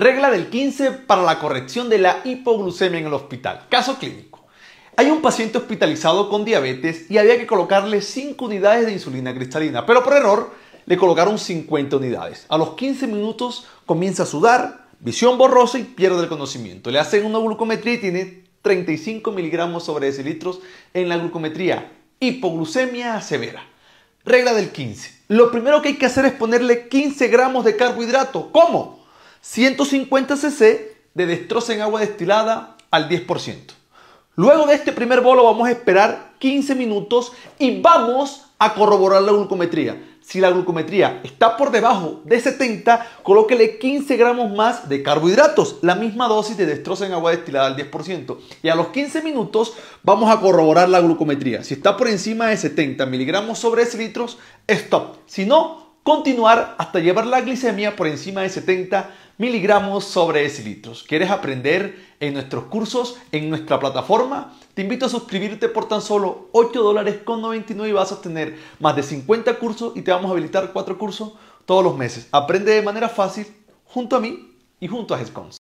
Regla del 15 para la corrección de la hipoglucemia en el hospital. Caso clínico. Hay un paciente hospitalizado con diabetes y había que colocarle 5 unidades de insulina cristalina, pero por error le colocaron 50 unidades. A los 15 minutos comienza a sudar, visión borrosa y pierde el conocimiento. Le hacen una glucometría y tiene 35 miligramos sobre decilitros en la glucometría. Hipoglucemia severa. Regla del 15. Lo primero que hay que hacer es ponerle 15 gramos de carbohidrato. ¿Cómo? 150cc de destroza en agua destilada al 10%. Luego de este primer bolo vamos a esperar 15 minutos y vamos a corroborar la glucometría. Si la glucometría está por debajo de 70, colóquele 15 gramos más de carbohidratos, la misma dosis de destroza en agua destilada al 10%. Y a los 15 minutos vamos a corroborar la glucometría. Si está por encima de 70 miligramos sobre litros, stop. Si no, continuar hasta llevar la glicemia por encima de 70 miligramos sobre decilitros. ¿Quieres aprender en nuestros cursos, en nuestra plataforma? Te invito a suscribirte por tan solo 8 dólares con 99 y vas a tener más de 50 cursos y te vamos a habilitar 4 cursos todos los meses. Aprende de manera fácil junto a mí y junto a Gescons.